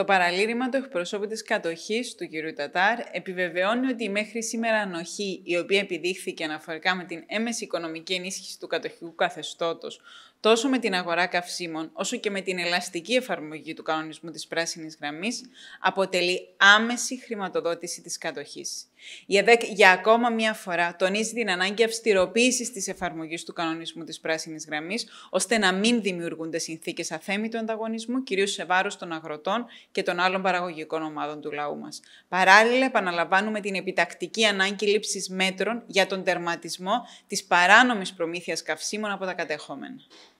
Το παραλήρημα του εκπροσώπου της κατοχής του κ. Τατάρ επιβεβαιώνει ότι η μέχρι σήμερα ανοχή, η οποία επιδείχθηκε αναφορικά με την έμεση οικονομική ενίσχυση του κατοχικού καθεστώτος τόσο με την αγορά καυσίμων όσο και με την ελαστική εφαρμογή του κανονισμού της πράσινης γραμμής αποτελεί άμεση χρηματοδότηση της κατοχής. Η ΕΔΕΚ για ακόμα μία φορά τονίζει την ανάγκη αυστηροποίησης της εφαρμογής του κανονισμού της πράσινης γραμμής, ώστε να μην δημιουργούνται συνθήκες αθέμητου ανταγωνισμού, κυρίως σε βάρος των αγροτών και των άλλων παραγωγικών ομάδων του λαού μας. Παράλληλα, επαναλαμβάνουμε την επιτακτική ανάγκη λήψης μέτρων για τον τερματισμό της παράνομης προμήθειας καυσίμων από τα κατεχόμενα.